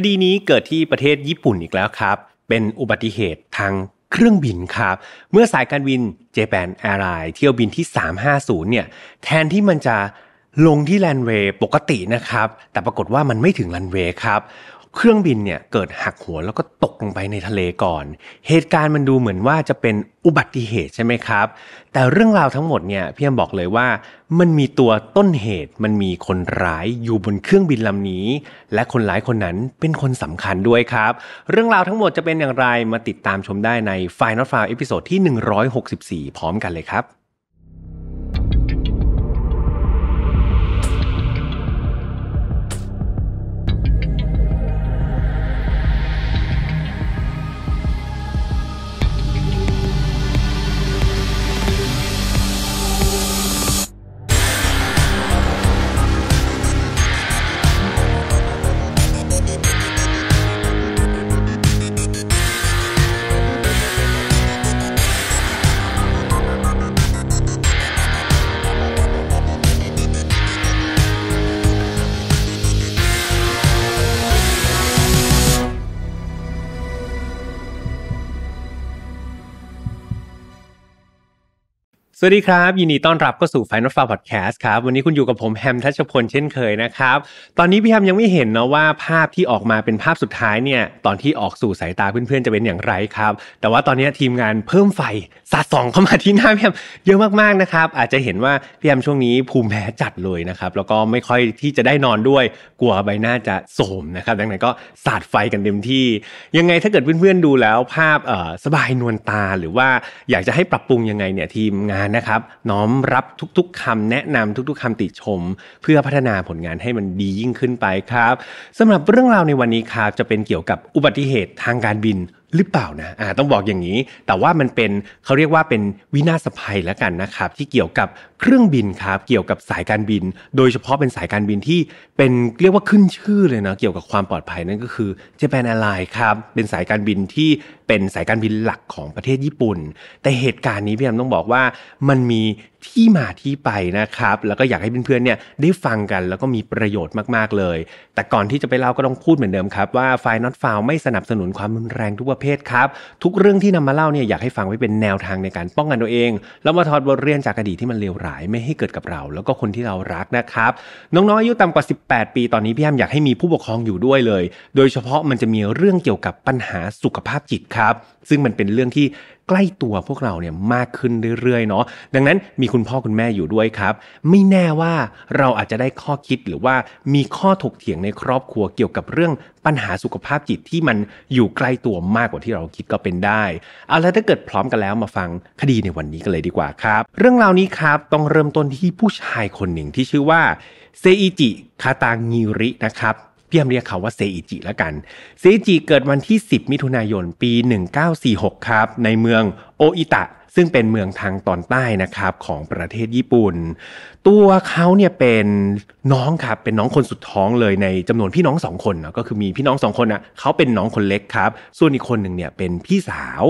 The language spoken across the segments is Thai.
คดีนี้เกิดที่ประเทศญี่ปุ่นอีกแล้วครับ เป็นอุบัติเหตุทางเครื่องบินครับ เมื่อสายการบิน Japan Airlines เที่ยวบินที่ 350 เนี่ย แทนที่มันจะลงที่แลนเวย์ปกตินะครับ แต่ปรากฏว่ามันไม่ถึงแลนเวย์ครับเครื่องบินเนี่ยเกิดหักหัวแล้วก็ตกลงไปในทะเลก่อน เหตุการณ์มันดูเหมือนว่าจะเป็นอุบัติเหตุใช่ไหมครับ แต่เรื่องราวทั้งหมดเนี่ยพี่ยมบอกเลยว่า มันมีตัวต้นเหตุมันมีคนร้ายอยู่บนเครื่องบินลำนี้ และคนร้ายคนนั้นเป็นคนสำคัญด้วยครับ เรื่องราวทั้งหมดจะเป็นอย่างไรมาติดตามชมได้ใน Final f i l e เอพิโซดที่164 พร้อมกันเลยครับสวัสดีครับยินดีต้อนรับก็สู่ Final f a r Podcast ครับวันนี้คุณอยู่กับผมแฮมทัชพลเช่นเคยนะครับตอนนี้พี่แฮมยังไม่เห็นนะว่าภาพที่ออกมาเป็นภาพสุดท้ายเนี่ยตอนที่ออกสู่สายตาเพื่อนๆจะเป็นอย่างไรครับแต่ว่าตอนนี้ทีมงานเพิ่มไฟสาดส่องเข้ามาที่หน้าพี่แฮมเยอะมากๆนะครับอาจจะเห็นว่าพี่แฮมช่วงนี้ภูมิแพ้จัดเลยนะครับแล้วก็ไม่ค่อยที่จะได้นอนด้วยกลัวใบหน้าจะโสมนะครับดังนั้นก็สาดไฟกันเต็มที่ ยังไงถ้าเกิดเพื่อนๆดูแล้วภาพสบายนวลตาหรือว่าอยากจะให้ปรับปรุงยังไงเนี่ยทีมงานนะครับน้อมรับทุก ๆคำแนะนำทุกๆคำติชม เพื่อพัฒนาผลงานให้มันดียิ่งขึ้นไปครับสำหรับเรื่องราวในวันนี้ครับจะเป็นเกี่ยวกับอุบัติเหตุทางการบินหรือเปล่านะ อ่า ต้องบอกอย่างนี้ แต่ว่ามันเป็นเขาเรียกว่าเป็นวินาศภัยแล้วกันนะครับ ที่เกี่ยวกับเครื่องบินครับ เกี่ยวกับสายการบิน โดยเฉพาะเป็นสายการบินที่เป็นเรียกว่าขึ้นชื่อเลยนะ เกี่ยวกับความปลอดภัยนั่นก็คือเจแปนแอร์ไลน์ครับ เป็นสายการบินที่เป็นสายการบินหลักของประเทศญี่ปุ่น แต่เหตุการณ์นี้พี่แอมต้องบอกว่ามันมีที่มาที่ไปนะครับ แล้วก็อยากให้เพื่อนๆเนี่ยได้ฟังกันแล้วก็มีประโยชน์มากๆเลย แต่ก่อนที่จะไปเล่าก็ต้องพูดเหมือนเดิมครับว่าไฟนนอตฟาวไม่สนับสนุนความรุนแรงทุกประเภทครับทุกเรื่องที่นำมาเล่าเนี่ยอยากให้ฟังไว้เป็นแนวทางในการป้องกันตัวเองแล้วมาถอดบทเรียนจากอดีตที่มันเลวร้ายไม่ให้เกิดกับเรา แล้วก็คนที่เรารักนะครับ น้องๆอายุต่ำกว่า 18 ปีตอนนี้พี่แอมอยากให้มีผู้ปกครองอยู่ด้วยเลย โดยเฉพาะมันจะมีเรื่องเกี่ยวกับปัญหาสุขภาพจิตครับ ซึ่งมันเป็นเรื่องที่ใกล้ตัวพวกเราเนี่ยมากขึ้นเรื่อยๆเนาะดังนั้นมีคุณพ่อคุณแม่อยู่ด้วยครับ ไม่แน่ว่าเราอาจจะได้ข้อคิดหรือว่ามีข้อถกเถียงในครอบครัวเกี่ยวกับเรื่องปัญหาสุขภาพจิตที่มันอยู่ใกล้ตัวมากกว่าที่เราคิดก็เป็นได้ เอาแล้วถ้าเกิดพร้อมกันแล้วมาฟังคดีในวันนี้กันเลยดีกว่าครับ เรื่องราวนี้ครับต้องเริ่มต้นที่ผู้ชายคนหนึ่งที่ชื่อว่าเซอิจิคาตางิรินะครับพี่ยมเรียกเขาว่าเซอิจิละกัน เซอิจิเกิดวันที่ 10 มิถุนายน ปี 1946 ครับ ในเมืองโออิตะซึ่งเป็นเมืองทางตอนใต้นะครับของประเทศญี่ปุ่น ตัวเขาเนี่ยเป็นน้องครับเป็นน้องคนสุดท้องเลยในจำนวนพี่น้องสองคนนะก็คือมีพี่น้องสองคนนะเขาเป็นน้องคนเล็กครับ ส่วนอีกคนหนึ่งเนี่ยเป็นพี่สาว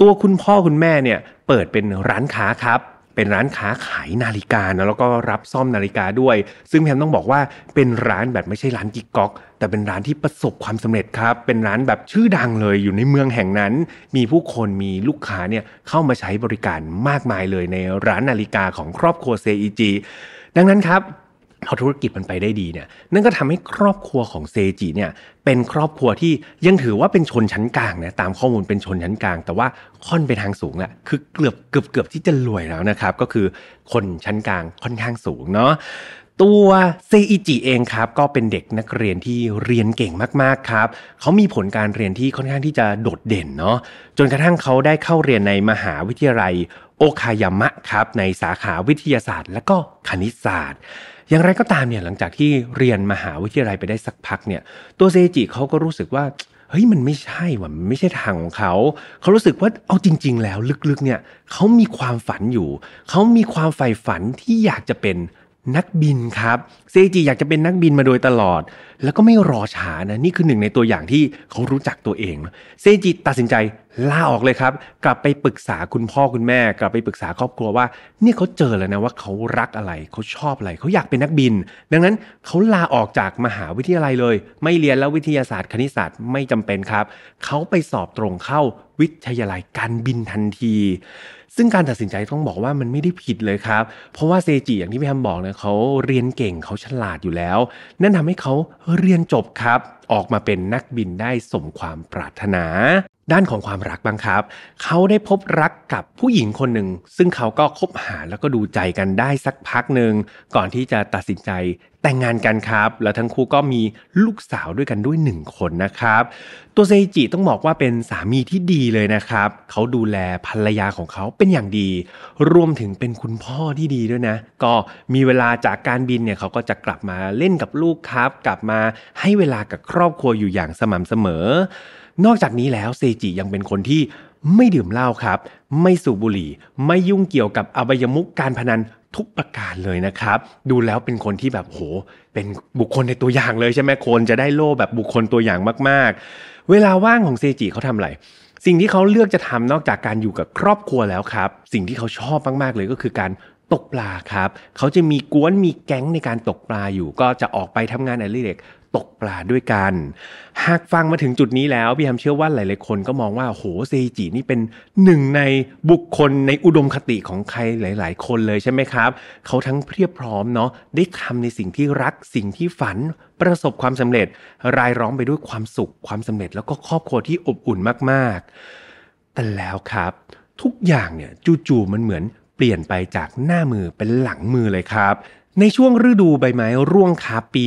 ตัวคุณพ่อคุณแม่เนี่ยเปิดเป็นร้านค้าครับเป็นร้านค้าขายนาฬิกานะแล้วก็รับซ่อมนาฬิกาด้วย ซึ่งแพมต้องบอกว่าเป็นร้านแบบไม่ใช่ร้านกิ๊กก๊อกแต่เป็นร้านที่ประสบความสำเร็จครับ เป็นร้านแบบชื่อดังเลย อยู่ในเมืองแห่งนั้น มีผู้คนมีลูกค้าเนี่ยเข้ามาใช้บริการมากมายเลย ในร้านนาฬิกาของครอบครัวเซอีจีดังนั้นครับพอธุรกิจมันไปได้ดีเนี่ยนั่นก็ทำให้ครอบครัวของเซจิเนี่ยเป็นครอบครัวที่ยังถือว่าเป็นชนชั้นกลางนะตามข้อมูลเป็นชนชั้นกลาง แต่ว่าค่อนไปทางสูงแหละคือเกือบเกือบเกือบที่จะรวยแล้วนะครับ ก็คือคนชั้นกลางค่อนข้างสูงเนาะตัวเซอิจิเองครับก็เป็นเด็กนักเรียนที่เรียนเก่งมากๆครับเขามีผลการเรียนที่ค่อนข้างที่จะโดดเด่นเนาะจนกระทั่งเขาได้เข้าเรียนในมหาวิทยาลัยโอคายามะครับในสาขาวิทยาศาสตร์ และก็คณิตศาสตร์อย่างไรก็ตามเนี่ยหลังจากที่เรียนมหาวิทยาลัยไปได้สักพักเนี่ยตัวเซจิเขาก็รู้สึกว่า เฮ้ยมันไม่ใช่ว่ะมันไม่ใช่ทางของเขา เขารู้สึกว่าเอาจริง ๆ แล้วลึก ๆเนี่ยเขามีความฝันอยู่ เขามีความใฝ่ฝันที่อยากจะเป็นนักบินครับเซจิอยากจะเป็นนักบินมาโดยตลอด แล้วก็ไม่รอช้านะนี่คือหนึ่งในตัวอย่างที่เขารู้จักตัวเองเซจิตัดสินใจ ลาออกเลยครับ กลับไปปรึกษาคุณพ่อคุณแม่ กลับไปปรึกษาครอบครัวว่าเนี่ยเขาเจอแล้วนะว่าเขารักอะไรเขาชอบอะไร เขาอยากเป็นนักบิน ดังนั้นเขาลาออกจากมหาวิทยาลัยเลย ไม่เรียนแล้ววิทยาศาสตร์คณิตศาสตร์ไม่จำเป็นครับ เขาไปสอบตรงเข้าวิทยาลัยการบินทันทีซึ่งการตัดสินใจต้องบอกว่ามันไม่ได้ผิดเลยครับ เพราะว่าเซจิอย่างที่พี่แฮมบอกเนี่ยเขาเรียนเก่งเขาฉลาดอยู่แล้ว นั่นทำให้เขาเรียนจบครับ ออกมาเป็นนักบินได้สมความปรารถนาด้านของความรักบ้างครับ เขาได้พบรักกับผู้หญิงคนหนึ่ง ซึ่งเขาก็คบหาแล้วก็ดูใจกันได้สักพักหนึ่งก่อนที่จะตัดสินใจแต่งงานกันครับ แล้วทั้งคู่ก็มีลูกสาวด้วยกันด้วยหนึ่งคนนะครับ ตัวเซจิต้องบอกว่าเป็นสามีที่ดีเลยนะครับ เขาดูแลภรรยาของเขาเป็นอย่างดี รวมถึงเป็นคุณพ่อที่ดีด้วยนะ ก็มีเวลาจากการบินเนี่ยเขาก็จะกลับมาเล่นกับลูกครับ กลับมาให้เวลากับครอบครัวอยู่อย่างสม่ำเสมอนอกจากนี้แล้วเซจิยังเป็นคนที่ไม่ดื่มเหล้าครับไม่สูบบุหรี่ ไม่ยุ่งเกี่ยวกับอบายมุกการพนันทุกประการเลยนะครับ ดูแล้วเป็นคนที่แบบโหเป็นบุคคลในตัวอย่างเลย ใช่ไหมคนจะได้โล่แบบบุคคลตัวอย่างมากๆเวลาว่างของเซจิเขาทำอะไรสิ่งที่เขาเลือกจะทำนอกจากการอยู่กับครอบครัวแล้วครับ สิ่งที่เขาชอบมากๆเลยก็คือการตกปลาครับเขาจะมีกวนมีแก๊งในการตกปลาอยู่ ก็จะออกไปทำงานอะไรเล็กตกปลาด้วยกัน หากฟังมาถึงจุดนี้แล้วพี่ฮัมเชื่อว่าหลาย ๆ คนก็มองว่าโหเซจินี่เป็นหนึ่งในบุคคลในอุดมคติของใครหลาย ๆ คนเลยใช่ไหมครับเขาทั้งเพียบพร้อมเนาะได้ทำในสิ่งที่รัก สิ่งที่ฝันประสบความสำเร็จรายร้องไปด้วยความสุขความสำเร็จ แล้วก็ครอบครัวที่อบอุ่นมาก ๆ แต่แล้วครับ ทุกอย่างเนี่ยจู่ ๆ มันเหมือนเปลี่ยนไปจากหน้ามือเป็นหลังมือเลยครับในช่วงฤดูใบไม้ร่วงครับปี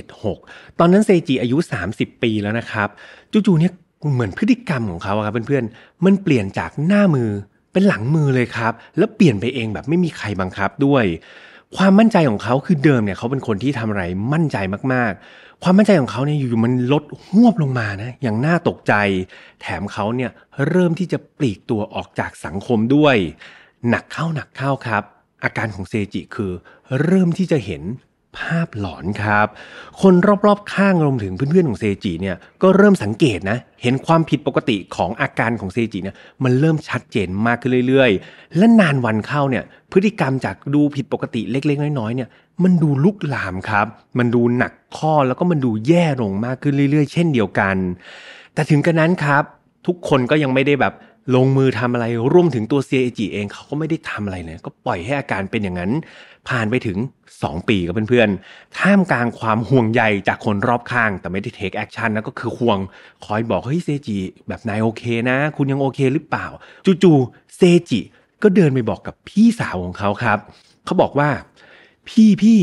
1976 ตอนนั้นเซจิอายุ 30 ปีแล้วนะครับ จู่ๆเนี่ยเหมือนพฤติกรรมของเขาครับเพื่อนๆ มันเปลี่ยนจากหน้ามือเป็นหลังมือเลยครับแล้วเปลี่ยนไปเองแบบไม่มีใครบังคับด้วย ความมั่นใจของเขาคือเดิมเนี่ยเขาเป็นคนที่ทำอะไรมั่นใจมากๆ ความมั่นใจของเขาเนี่ยอยู่ๆ มันลดหวบลงมานะอย่างน่าตกใจ แถมเขาเนี่ยเริ่มที่จะปลีกตัวออกจากสังคมด้วย หนักเข้าหนักเข้าครับอาการของเซจิคือเริ่มที่จะเห็นภาพหลอนครับ คนรอบ ๆ ข้างรวมถึงเพื่อนๆของเซจิเนี่ย ก็เริ่มสังเกตนะ เห็นความผิดปกติของอาการของเซจิเนี่ยมันเริ่มชัดเจนมากขึ้นเรื่อยๆ และนานวันเข้าเนี่ยพฤติกรรมจากดูผิดปกติเล็กๆ น้อยๆเนี่ยมันดูลุกลามครับ มันดูหนักข้อแล้วก็มันดูแย่ลงมากขึ้นเรื่อยๆ เช่นเดียวกัน แต่ถึงกระนั้นครับทุกคนก็ยังไม่ได้แบบลงมือทำอะไรร่วมถึงตัวเซียจิเองเขาก็ไม่ได้ทำอะไรเลยก็ปล่อยให้อาการเป็นอย่างนั้น ผ่านไปถึง 2 ปีกับเพื่อนๆท่ามกลางความห่วงใยจากคนรอบข้าง แต่ไม่ได้เทคแอคชั่นนะก็คือห่วงคอยบอกเฮ้ยเซจิแบบนายโอเคนะ คุณยังโอเคหรือเปล่า จู่ๆเซจิก็เดินไปบอกกับพี่สาวของเขาครับ เขาบอกว่าพี่พี่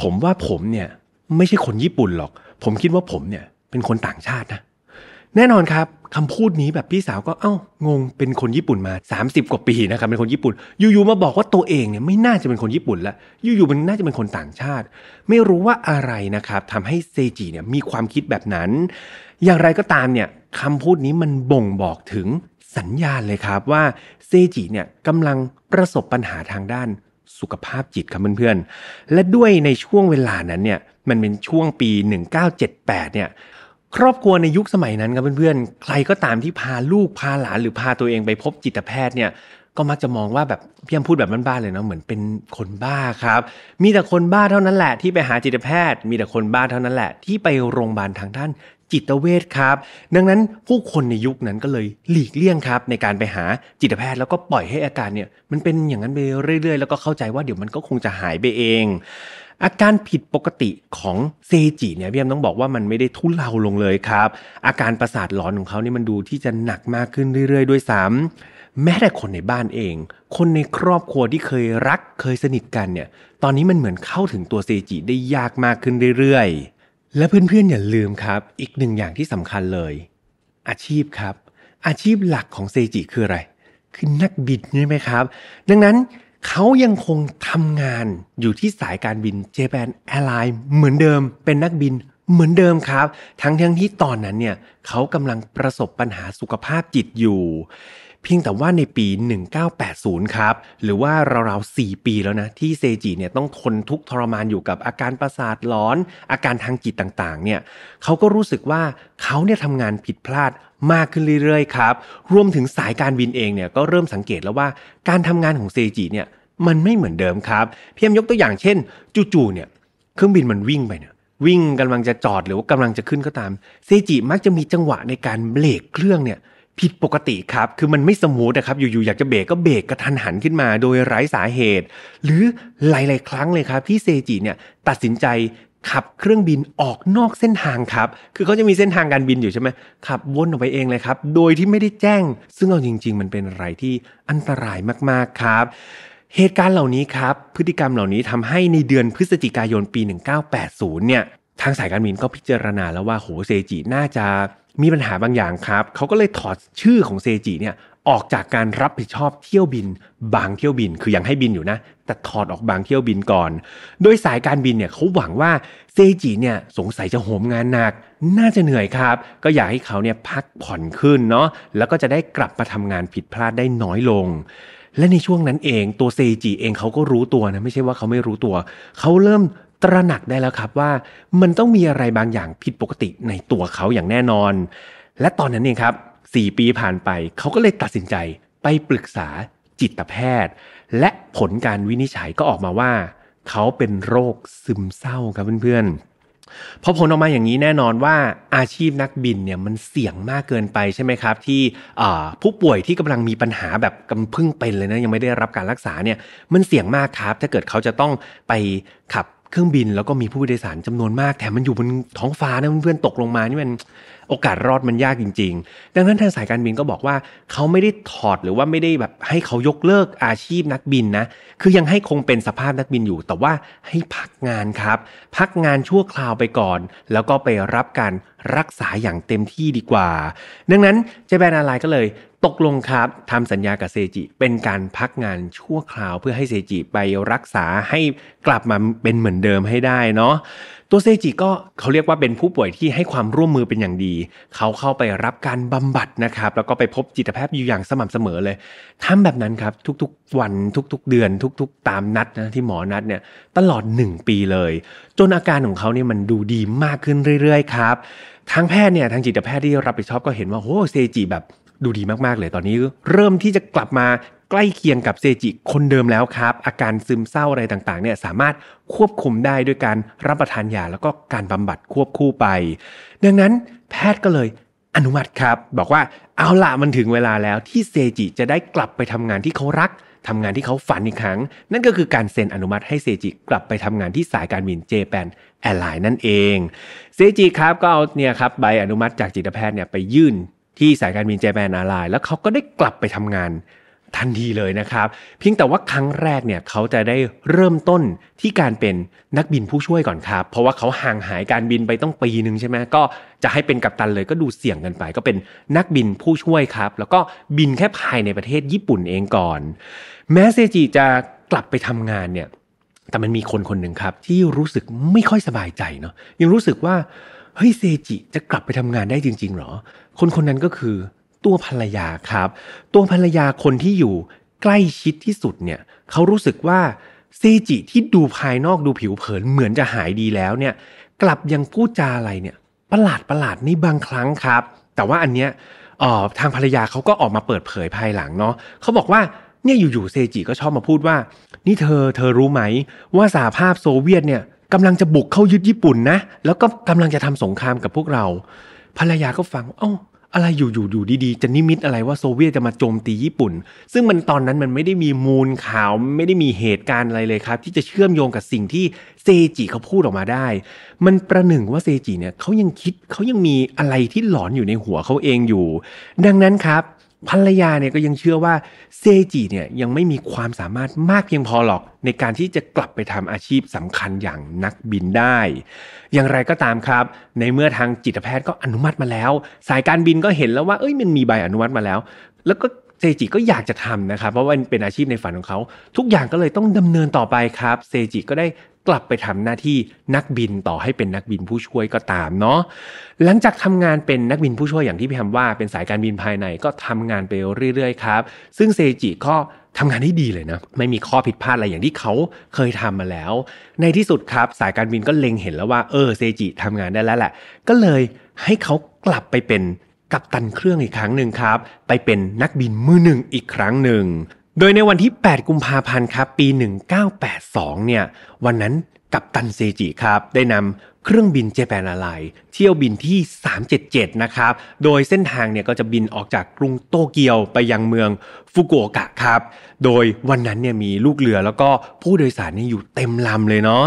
ผมว่าผมเนี่ย ไม่ใช่คนญี่ปุ่นหรอก ผมคิดว่าผมเนี่ยเป็นคนต่างชาตินะ แน่นอนครับคำพูดนี้แบบพี่สาวก็เอ้างงเป็นคนญี่ปุ่นมา 30 กว่าปีนะครับเป็นคนญี่ปุ่น อยู่ๆมาบอกว่าตัวเองเนี่ยไม่น่าจะเป็นคนญี่ปุ่นละอยู่ๆมันน่าจะเป็นคนต่างชาติ ไม่รู้ว่าอะไรนะครับทำให้เซจิเนี่ยมีความคิดแบบนั้น อย่างไรก็ตามเนี่ยคำพูดนี้มันบ่งบอกถึงสัญญาณเลยครับว่าเซจิเนี่ยกำลังประสบปัญหาทางด้านสุขภาพจิตครับเพื่อนๆและด้วยในช่วงเวลานั้นเนี่ยมันเป็นช่วงปี 1978เนี่ยครอบครัวในยุคสมัยนั้นครับเพื่อนๆใครก็ตามที่พาลูกพาหลานหรือพาตัวเองไปพบจิตแพทย์เนี่ยก็มักจะมองว่าแบบพี่ยมพูดแบบบ้านๆเลยเนาะเหมือนเป็นคนบ้าครับ มีแต่คนบ้าเท่านั้นแหละที่ไปหาจิตแพทย์ มีแต่คนบ้าเท่านั้นแหละที่ไปโรงพยาบาลทางด้านจิตเวชครับ ดังนั้นผู้คนในยุคนั้นก็เลยหลีกเลี่ยงครับ ในการไปหาจิตแพทย์ แล้วก็ปล่อยให้อาการเนี่ยมันเป็นอย่างนั้นไปเรื่อย ๆ แล้วก็เข้าใจว่าเดี๋ยวมันก็คงจะหายไปเองอาการผิดปกติของเซจิเนี่ยพี่ยมต้องบอกว่ามันไม่ได้ทุเลาลงเลยครับ อาการประสาทหลอนของเขาเนี่ยมันดูที่จะหนักมากขึ้นเรื่อยๆด้วยซ้ำแม้แต่คนในบ้านเอง คนในครอบครัวที่เคยรักเคยสนิทกันเนี่ย ตอนนี้มันเหมือนเข้าถึงตัวเซจิได้ยากมากขึ้นเรื่อยๆ และเพื่อนๆอย่าลืมครับ อีกหนึ่งอย่างที่สำคัญเลย อาชีพครับ อาชีพหลักของเซจิคืออะไร คือนักบิดใช่ไหมครับ ดังนั้นเขายังคงทำงานอยู่ที่สายการบิน Japan Airlines เหมือนเดิมเป็นนักบินเหมือนเดิมครับ ทั้งทั้งที่ตอนนั้นเนี่ยเขากำลังประสบปัญหาสุขภาพจิตอยู่ เพียงแต่ว่าในปี 1980 ครับ หรือว่าราวๆ4ปีแล้วนะ ที่เซจิเนี่ยต้องทนทุกทรมานอยู่กับอาการประสาทร้อน อาการทางจิตต่างๆเนี่ยเขาก็รู้สึกว่าเขาเนี่ยทำงานผิดพลาดมากขึ้นเรื่อยๆครับ รวมถึงสายการบินเองเนี่ยก็เริ่มสังเกตแล้วว่า การทำงานของเซจิเนี่ยมันไม่เหมือนเดิมครับ เพียมยกตัวอย่างเช่น จู่ๆเนี่ยเครื่องบินมันวิ่งไปเนี่ยวิ่งกำลังจะจอดหรือว่ากำลังจะขึ้นก็ตามเซจิมักจะมีจังหวะในการเบรกเครื่องเนี่ยผิดปกติครับ คือมันไม่สมูทนะครับ อยู่ๆอยากจะเบรกก็เบรกกระทันหันขึ้นมา โดยไร้สาเหตุ หรือหลาย ๆ ครั้งเลยครับที่เซจิเนี่ยตัดสินใจขับเครื่องบินออกนอกเส้นทางครับ คือเขาจะมีเส้นทางการบินอยู่ใช่ไหม ขับวนออกไปเองเลยครับ โดยที่ไม่ได้แจ้ง ซึ่งเอาจริงๆ มันเป็นอะไรที่อันตรายมากๆครับ เหตุการณ์เหล่านี้ครับ พฤติกรรมเหล่านี้ทำให้ในเดือนพฤศจิกายนปี 1980 เนี่ย ทางสายการบินก็พิจารณาแล้วว่าโหเซจิ น่าจะมีปัญหาบางอย่างครับ เขาก็เลยถอดชื่อของเซจิเนี่ยออกจากการรับผิดชอบเที่ยวบิน บางเที่ยวบินคือยังให้บินอยู่นะ แต่ถอดออกบางเที่ยวบินก่อน โดยสายการบินเนี่ยเขาหวังว่าเซจีเนี่ยสงสัยจะโหมงานหนัก น่าจะเหนื่อยครับ ก็อยากให้เขาเนี่ยพักผ่อนขึ้นเนาะแล้วก็จะได้กลับมาทำงานผิดพลาดได้น้อยลง และในช่วงนั้นเองตัวเซจีเองเขาก็รู้ตัวนะไม่ใช่ว่าเขาไม่รู้ตัว เขาเริ่มตระหนักได้แล้วครับว่า มันต้องมีอะไรบางอย่างผิดปกติในตัวเขาอย่างแน่นอน และตอนนั้นเองครับ4 ปีผ่านไป เขาก็เลยตัดสินใจไปปรึกษาจิตแพทย์ และผลการวินิจฉัยก็ออกมาว่า เขาเป็นโรคซึมเศร้าครับเพื่อนๆพอผลออกมาอย่างนี้แน่นอนว่า อาชีพนักบินเนี่ยมันเสี่ยงมากเกินไปใช่ไหมครับ ที่ผู้ป่วยที่กำลังมีปัญหาแบบกำพึ่งเป็นเลยนะ ยังไม่ได้รับการรักษาเนี่ยมันเสี่ยงมากครับถ้าเกิดเขาจะต้องไปขับเครื่องบินแล้วก็มีผู้โดยสารจำนวนมากแถมมันอยู่บนท้องฟ้านะเพื่อนๆตกลงมานี่มันโอกาสรอดมันยากจริง ๆ ดังนั้นทางสายการบินก็บอกว่า เขาไม่ได้ถอดหรือว่าไม่ได้แบบให้เขายกเลิกอาชีพนักบินนะ คือยังให้คงเป็นสภาพนักบินอยู่ แต่ว่าให้พักงานครับ พักงานชั่วคราวไปก่อน แล้วก็ไปรับการรักษาอย่างเต็มที่ดีกว่า ดังนั้นเจแปนอะไรก็เลยตกลงครับทำสัญญากับเซจิเป็นการพักงานชั่วคราวเพื่อให้เซจิไปรักษาให้กลับมาเป็นเหมือนเดิมให้ได้เนาะตัวเซจิก็เขาเรียกว่าเป็นผู้ป่วยที่ให้ความร่วมมือเป็นอย่างดี เขาเข้าไปรับการบำบัดนะครับ แล้วก็ไปพบจิตแพทย์อยู่อย่างสม่ำเสมอเลย ทำแบบนั้นครับทุกๆ วันทุกๆ เดือน ทุกๆ ตามนัดนะที่หมอนัดเนี่ยตลอด 1 ปีเลย จนอาการของเขาเนี่ยมันดูดีมากขึ้นเรื่อยๆครับทางแพทย์เนี่ยทางจิตแพทย์ที่รับผิดชอบก็เห็นว่าโอ้เซจิแบบดูดีมากๆเลยตอนนี้เริ่มที่จะกลับมาใกล้เคียงกับเซจิคนเดิมแล้วครับอาการซึมเศร้าอะไรต่างๆเนี่ยสามารถควบคุมได้ด้วยการรับประทานยาแล้วก็การบำบัดควบคู่ไปดังนั้นแพทย์ก็เลยอนุมัติครับบอกว่าเอาละมันถึงเวลาแล้วที่เซจิจะได้กลับไปทำงานที่เขารักทำงานที่เขาฝันอีกครั้ง นั่นก็คือการเซ็นอนุมัติให้เซจิกลับไปทำงานที่สายการบินเจแปนแอร์ไลน์นั่นเองเซจิครับก็เอาเนี่ยครับใบอนุมัติจากจิตแพทย์เนี่ยไปยื่นที่สายการบินเจแปนแอร์ไลน์แล้วเขาก็ได้กลับไปทำงานทันทีเลยนะครับ เพียงแต่ว่าครั้งแรกเนี่ยเขาจะได้เริ่มต้นที่การเป็นนักบินผู้ช่วยก่อนครับ เพราะว่าเขาห่างหายการบินไปต้องปีหนึ่งใช่ไหมก็จะให้เป็นกัปตันเลยก็ดูเสี่ยงกันไป ก็เป็นนักบินผู้ช่วยครับ แล้วก็บินแค่ภายในประเทศญี่ปุ่นเองก่อน แม้เซจิจะกลับไปทำงานเนี่ย แต่มันมีคนคนหนึ่งครับ ที่รู้สึกไม่ค่อยสบายใจเนาะยังรู้สึกว่าเฮ้ยเซจิจะกลับไปทำงานได้จริงๆหรอ คนคนนั้นก็คือตัวภรรยาครับ ตัวภรรยาคนที่อยู่ใกล้ชิดที่สุดเนี่ยเขารู้สึกว่าเซจิที่ดูภายนอกดูผิวเผินเหมือนจะหายดีแล้วเนี่ยกลับยังพูดจาอะไรเนี่ยประหลาดประหลาดในบางครั้งครับ แต่ว่าอันเนี้ยออทางภรรยาเขาก็ออกมาเปิดเผยภายหลังเนาะเขาบอกว่าเนี่ยอยู่ๆเซจิก็ชอบมาพูดว่า นี่เธอเธอรู้ไหม ว่าสหภาพโซเวียตเนี่ยกำลังจะบุกเข้ายึดญี่ปุ่นนะแล้วก็กำลังจะทำสงครามกับพวกเรา ภรรยาก็ฟังเอ้าอะไรอยู่อยู่อยู่ดีๆ จะนิมิตอะไรว่าโซเวียตจะมาโจมตีญี่ปุ่น ซึ่งมันตอนนั้นมันไม่ได้มีมูลข่าวไม่ได้มีเหตุการณ์อะไรเลยครับที่จะเชื่อมโยงกับสิ่งที่เซจิเขาพูดออกมาได้ มันประหนึ่งว่าเซจิเนี่ยเขายังคิดเขายังมีอะไรที่หลอนอยู่ในหัวเขาเองอยู่ ดังนั้นครับภรรยาเนี่ยก็ยังเชื่อว่าเซจิเนี่ยยังไม่มีความสามารถมากเพียงพอหรอกในการที่จะกลับไปทำอาชีพสำคัญอย่างนักบินได้ อย่างไรก็ตามครับ ในเมื่อทางจิตแพทย์ก็อนุมัติมาแล้ว สายการบินก็เห็นแล้วว่าเอ้ยมันมีใบอนุมัติมาแล้ว แล้วก็เซจิก็อยากจะทำนะครับเพราะว่าเป็นอาชีพในฝันของเขา ทุกอย่างก็เลยต้องดำเนินต่อไปครับเซจิก็ได้กลับไปทำหน้าที่นักบินต่อให้เป็นนักบินผู้ช่วยก็ตามเนาะหลังจากทำงานเป็นนักบินผู้ช่วยอย่างที่พี่ทำว่า เป็นสายการบินภายในก็ทำงานไปเรื่อยๆครับ ซึ่งเซจิก็ทำงานได้ดีเลยนะไม่มีข้อผิดพลาดอะไรอย่างที่เขาเคยทำมาแล้ว ในที่สุดครับสายการบินก็เล็งเห็นแล้วว่าเออเซจิทำงานได้แล้วแหละก็เลยให้เขากลับไปเป็นกัปตันเครื่องอีกครั้งหนึ่งครับ ไปเป็นนักบินมือหนึ่งอีกครั้งหนึ่งโดยในวันที่ 8 กุมภาพันธ์ครับ ปี 1982 เนี่ยวันนั้นกัปตันเซจิครับ ได้นำเครื่องบินเจแปนอะไรเที่ยวบินที่ 377 นะครับ โดยเส้นทางเนี่ยก็จะบินออกจากกรุงโตเกียวไปยังเมืองฟุกุโอกะครับ โดยวันนั้นเนี่ยมีลูกเรือแล้วก็ผู้โดยสารเนี่ยอยู่เต็มลำเลยเนาะ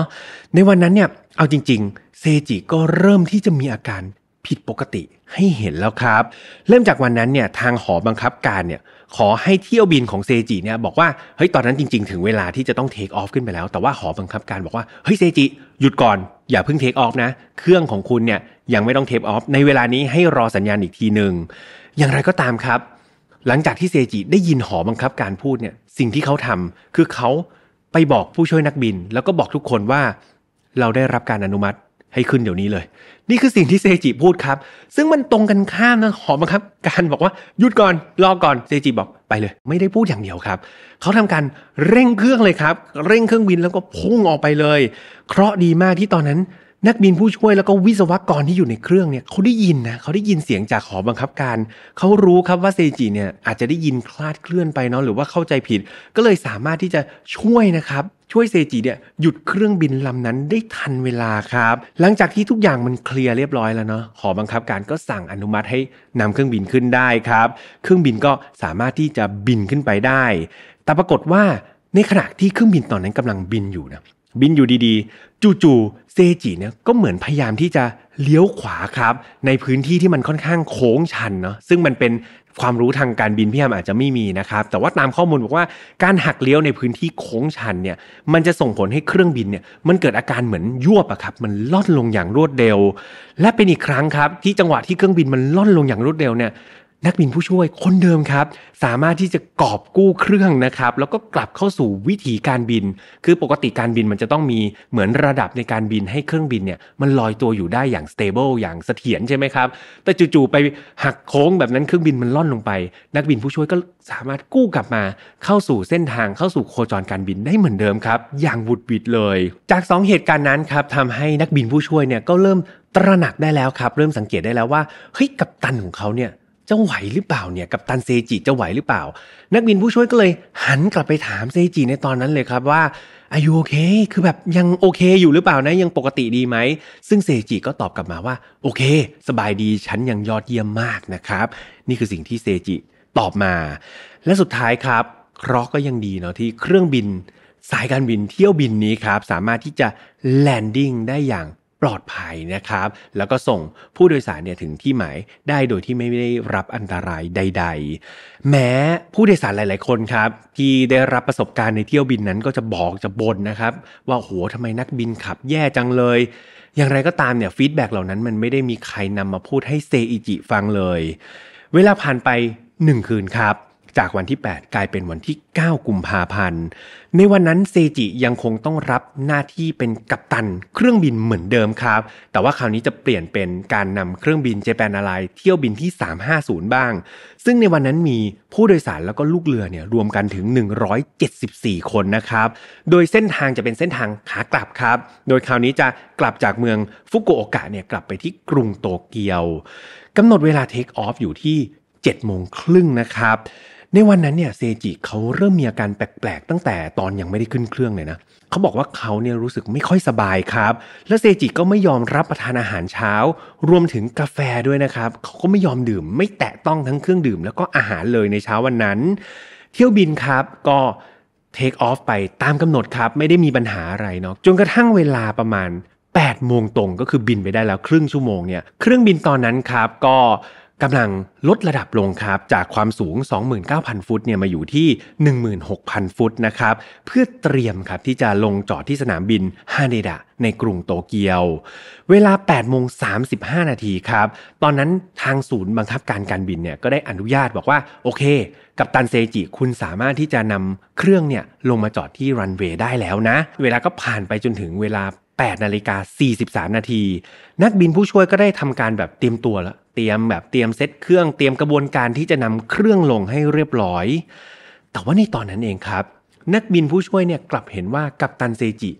ในวันนั้นเนี่ยเอาจริงๆ เซจิก็เริ่มที่จะมีอาการผิดปกติให้เห็นแล้วครับ เริ่มจากวันนั้นเนี่ยทางหอบังคับการเนี่ยขอให้เที่ยวบินของเซจิเนี่ยบอกว่าเฮ้ยตอนนั้นจริง ๆ ถึงเวลาที่จะต้องเทคออฟขึ้นไปแล้ว แต่ว่าหอบังคับการบอกว่าเฮ้ยเซจิหยุดก่อน อย่าเพิ่งเทคออฟนะ เครื่องของคุณเนี่ยยังไม่ต้องเทคออฟในเวลานี้ให้รอสัญญาณอีกทีหนึ่ง อย่างไรก็ตามครับ หลังจากที่เซจิได้ยินหอบังคับการพูดเนี่ยสิ่งที่เขาทำ คือเขาไปบอกผู้ช่วยนักบิน แล้วก็บอกทุกคนว่า เราได้รับการอนุมัติให้ขึ้นเดี๋ยวนี้เลย นี่คือสิ่งที่เซจิพูดครับซึ่งมันตรงกันข้ามนะหอมครับการบอกว่าหยุดก่อนรอก่อนเซจิบอกไปเลย ไม่ได้พูดอย่างเดียวครับเขาทำการเร่งเครื่องเลยครับ เร่งเครื่องบินแล้วก็พุ่งออกไปเลย เคราะดีมากที่ตอนนั้นนักบินผู้ช่วยแล้วก็วิศวกรที่อยู่ในเครื่องเนี่ยเขาได้ยินนะเขาได้ยินเสียงจากหอบังคับการเขารู้ครับว่าเซจิเนี่ยอาจจะได้ยินคลาดเคลื่อนไปเนาะหรือว่าเข้าใจผิด ก็เลยสามารถที่จะช่วยนะครับช่วยเซจิเนี่ยหยุดเครื่องบินลำนั้นได้ทันเวลาครับหลังจากที่ทุกอย่างมันเคลียร์เรียบร้อยแล้วเนาะหอบังคับการก็สั่งอนุมัติให้นำเครื่องบินขึ้นได้ครับ เครื่องบินก็สามารถที่จะบินขึ้นไปได้ แต่ปรากฏว่าในขณะที่เครื่องบินตอนนั้นกำลังบินอยู่นะบินอยู่ดีๆ จู่ๆเซจิเนี่ยก็เหมือนพยายามที่จะเลี้ยวขวาครับ ในพื้นที่ที่มันค่อนข้างโค้งชันเนาะซึ่งมันเป็นความรู้ทางการบินพี่ยามอาจจะไม่มีนะครับ แต่ว่าตามข้อมูลบอกว่าการหักเลี้ยวในพื้นที่โค้งชันเนี่ยมันจะส่งผลให้เครื่องบินเนี่ยมันเกิดอาการเหมือนยวบอะครับมันล่อนลงอย่างรวดเร็ว และเป็นอีกครั้งครับที่จังหวะที่เครื่องบินมันล่อนลงอย่างรวดเร็วเนี่ยนักบินผู้ช่วยคนเดิมครับ สามารถที่จะกอบกู้เครื่องนะครับ แล้วก็กลับเข้าสู่วิถีการบิน คือปกติการบินมันจะต้องมีเหมือนระดับในการบินให้เครื่องบินเนี่ยมันลอยตัวอยู่ได้อย่างสเตเบิลอย่างเสถียรใช่ไหมครับแต่จู่ๆไปหักโค้งแบบนั้นเครื่องบินมันล่อนลงไป นักบินผู้ช่วยก็สามารถกู้กลับมา เข้าสู่เส้นทางเข้าสู่โคจรการบินได้เหมือนเดิมครับ อย่างบุดบิดเลย จาก 2 เหตุการณ์นั้นครับทำให้นักบินผู้ช่วยเนี่ยก็เริ่มตระหนักได้แล้วครับ เริ่มสังเกตได้แล้วว่าเฮ้ยกัปตันของเขาเนี่ยจะไหวหรือเปล่าเนี่ยกับตันเซจิจะไหวหรือเปล่า นักบินผู้ช่วยก็เลยหันกลับไปถามเซจิในตอนนั้นเลยครับว่าอายุโอเค คือแบบยังโอเคอยู่หรือเปล่านะยังปกติดีไหม ซึ่งเซจิก็ตอบกลับมาว่าโอเค สบายดีฉันยังยอดเยี่ยมมากนะครับ นี่คือสิ่งที่เซจิตอบมา และสุดท้ายครับเคราะห์ก็ยังดีเนาะที่เครื่องบิน สายการบินเที่ยวบินนี้ครับสามารถที่จะแลนดิ้งได้อย่างปลอดภัยนะครับ แล้วก็ส่งผู้โดยสารเนี่ยถึงที่หมายได้โดยที่ไม่ได้รับอันตรายใดๆ แม้ผู้โดยสารหลายๆ คนครับ ที่ได้รับประสบการณ์ในเที่ยวบินนั้นก็จะบอกจะบ่นนะครับ ว่าโหทำไมนักบินขับแย่จังเลย อย่างไรก็ตามเนี่ยฟีดแบ็เหล่านั้นมันไม่ได้มีใครนำมาพูดให้เซอิจิฟังเลย เวลาผ่านไป 1 คืนครับจากวันที่ 8 กลายเป็นวันที่ 9กุมภาพันธ์ ในวันนั้นเซจิยังคงต้องรับหน้าที่เป็นกัปตันเครื่องบินเหมือนเดิมครับ แต่ว่าคราวนี้จะเปลี่ยนเป็นการนำเครื่องบินเจแปนอะไรเที่ยวบินที่ 350 บ้าง ซึ่งในวันนั้นมีผู้โดยสารแล้วก็ลูกเรือเนี่ยรวมกันถึง 174 คนนะครับ โดยเส้นทางจะเป็นเส้นทางขากลับครับ โดยคราวนี้จะกลับจากเมืองฟุกุโอกะเนี่ยกลับไปที่กรุงโตเกียวกำหนดเวลาเทคออฟอยู่ที่7โมงครึ่งนะครับในวันนั้นเนี่ยเซจิเขาเริ่มมีอาการแปลก ๆ ตั้งแต่ตอนยังไม่ได้ขึ้นเครื่องเลยนะเขาบอกว่าเขาเนี่ยรู้สึกไม่ค่อยสบายครับ แล้วเซจิก็ไม่ยอมรับประทานอาหารเช้า รวมถึงกาแฟด้วยนะครับเขาก็ไม่ยอมดื่ม ไม่แตะต้องทั้งเครื่องดื่ม แล้วก็อาหารเลยในเช้าวันนั้น เที่ยวบินครับก็เทคออฟไปตามกำหนดครับไม่ได้มีปัญหาอะไรเนาะจนกระทั่งเวลาประมาณ8โมงตรงก็คือบินไปได้แล้วครึ่งชั่วโมงเนี่ยเครื่องบินตอนนั้นครับก็กำลังลดระดับลงครับจากความสูง 29,000 ฟุตเนี่ยมาอยู่ที่ 16,000 ฟุตนะครับเพื่อเตรียมครับที่จะลงจอดที่สนามบินฮาเนดะในกรุงโตเกียว เวลา8โมง35 นาทีครับตอนนั้นทางศูนย์บังคับการการบินเนี่ยก็ได้อนุญาตบอกว่าโอเค กับตันเซจิ คุณสามารถที่จะนำเครื่องเนี่ยลงมาจอดที่รันเวย์ได้แล้วนะ เวลาก็ผ่านไปจนถึงเวลา 8 นาฬิกา 43 นาทีนักบินผู้ช่วยก็ได้ทำการแบบเตรียมตัวแล้วเตรียมแบบเตรียมเซตเครื่องเตรียมกระบวนการที่จะนำเครื่องลงให้เรียบร้อย แต่ว่าในตอนนั้นเองครับนักบินผู้ช่วยเนี่ยกลับเห็นว่ากัปตันเซจิ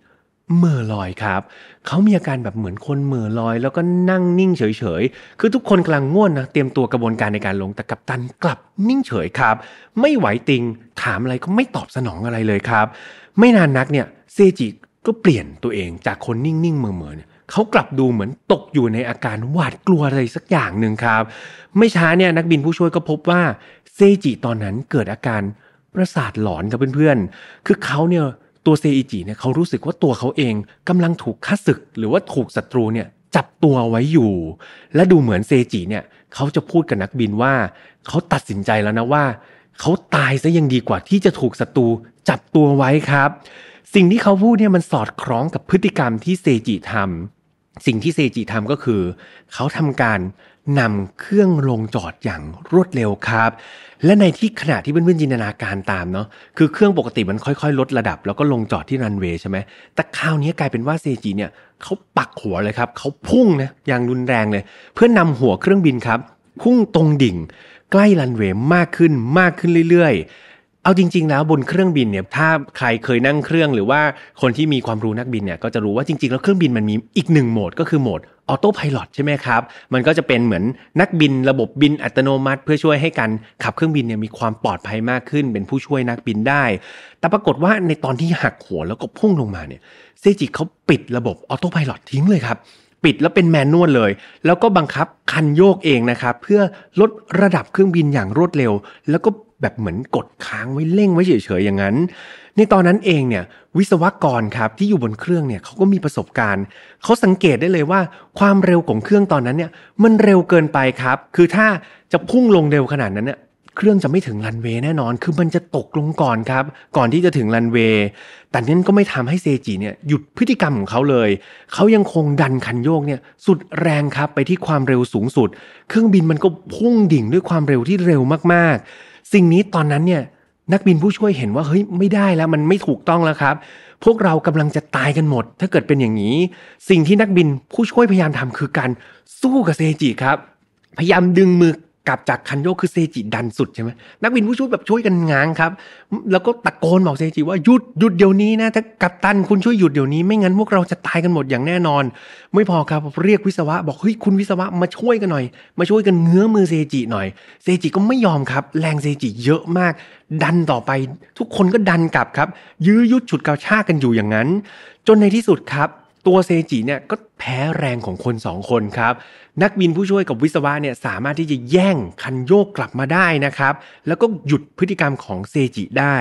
เมื่อลอยครับเขามีอาการแบบเหมือนคนเมื่อลอย แล้วก็นั่งนิ่งเฉยๆคือทุกคนกำลังง่วนนะเตรียมตัวกระบวนการในการลงแต่กัปตันกลับนิ่งเฉยครับ ไม่ไหวติงถามอะไรก็ไม่ตอบสนองอะไรเลยครับ ไม่นานนักเนี่ยเซจิก็เปลี่ยนตัวเองจากคนนิ่งๆเมื่อเมื่อเนี่ยเขากลับดูเหมือนตกอยู่ในอาการหวาดกลัวอะไรสักอย่างหนึ่งครับ ไม่ช้าเนี่ยนักบินผู้ช่วยก็พบว่าเซจิตอนนั้นเกิดอาการประสาทหลอนครับเพื่อนๆ คือเขาเนี่ยตัวเซจิเนี่ยเขารู้สึกว่าตัวเขาเองกำลังถูกฆ่าศึก หรือว่าถูกศัตรูเนี่ยจับตัวไว้อยู่ และดูเหมือนเซจิเนี่ยเขาจะพูดกับนักบินว่าเขาตัดสินใจแล้วนะว่าเขาตายซะยังดีกว่าที่จะถูกศัตรูจับตัวไว้ครับ สิ่งที่เขาพูดเนี่ยมันสอดคล้องกับพฤติกรรมที่เซจิทสิ่งที่เซจิทำก็คือเขาทำการนำเครื่องลงจอดอย่างรวดเร็วครับ และในที่ขณะที่เพื่อนๆจินตนาการตามเนาะคือเครื่องปกติมันค่อยๆลดระดับแล้วก็ลงจอดที่รันเวย์ใช่ไหมแต่คราวนี้กลายเป็นว่าเซจิเนี่ยเขาปักหัวเลยครับเขาพุ่งนะอย่างรุนแรงเลยเพื่อนนำหัวเครื่องบินครับ พุ่งตรงดิ่งใกล้รันเวย์มากขึ้นมากขึ้นเรื่อยๆเอาจริงๆแล้วบนเครื่องบินเนี่ยถ้าใครเคยนั่งเครื่องหรือว่าคนที่มีความรู้นักบินเนี่ยก็จะรู้ว่าจริงๆแล้วเครื่องบินมันมีอีกหนึ่งโหมดก็คือโหมดออโต้พายดใช่ไหมครับ มันก็จะเป็นเหมือนนักบิน ระบบบินอัตโนมัติ เพื่อช่วยให้การขับเครื่องบินเนี่ยมีความปลอดภัยมากขึ้น เป็นผู้ช่วยนักบินได้ แต่ปรากฏว่าในตอนที่หักหัวแล้วก็พุ่งลงมาเนี่ยเซจิเขาปิดระบบออโต้พายดทิ้งเลยครับปิดแล้วเป็นแมนนวลเลย แล้วก็บังคับคันโยกเองนะครับเพื่อลดระดับเครื่องบินอย่างรวดเร็วแล้วก็แบบเหมือนกดค้างไว้เร่งไว้เฉยๆ อย่างนั้น ในตอนนั้นเองเนี่ยวิศวกรครับที่อยู่บนเครื่องเนี่ยเขาก็มีประสบการณ์เขาสังเกตได้เลยว่าความเร็วของเครื่องตอนนั้นเนี่ยมันเร็วเกินไปครับ คือถ้าจะพุ่งลงเร็วขนาดนั้นเนี่ยเครื่องจะไม่ถึงลันเวย์แน่นอน คือมันจะตกลงก่อนครับก่อนที่จะถึงลันเวย์แต่นั้นก็ไม่ทำให้เซจิเนี่ยหยุดพฤติกรรมของเขาเลย เขายังคงดันคันโยกเนี่ยสุดแรงครับไปที่ความเร็วสูงสุด เครื่องบินมันก็พุ่งดิ่งด้วยความเร็วที่เร็วมากๆสิ่งนี้ตอนนั้นเนี่ยนักบินผู้ช่วยเห็นว่าเฮ้ยไม่ได้แล้วมันไม่ถูกต้องแล้วครับ พวกเรากำลังจะตายกันหมด ถ้าเกิดเป็นอย่างนี้ สิ่งที่นักบินผู้ช่วยพยายามทำคือการสู้กับเซจิครับ พยายามดึงมือกลับจากคันโยกคือเซจิดันสุดใช่ไหมนักบินผู้ช่วยแบบช่วยกันง้างครับ แล้วก็ตะโกน บอกเซจิว่าหยุดหยุดเดี๋ยวนี้นะ ถ้ากัปตันคุณช่วยหยุดเดี๋ยวนี้ ไม่งั้นพวกเราจะตายกันหมดอย่างแน่นอน ไม่พอครับเรียกวิศวะบอกเฮ้ยคุณวิศวะมาช่วยกันหน่อย มาช่วยกันเงื้อมือเซจิหน่อยเซจิก็ไม่ยอมครับ แรงเซจิเยอะมาก ดันต่อไป ทุกคนก็ดันกลับครับ ยื้อยุดฉุดกระชากกันอยู่อย่างนั้น จนในที่สุดครับตัวเซจิเนี่ยก็แพ้แรงของคนสองคนครับ นักบินผู้ช่วยกับวิศวะเนี่ยสามารถที่จะแย่งคันโยกกลับมาได้นะครับแล้วก็หยุดพฤติกรรมของเซจิได้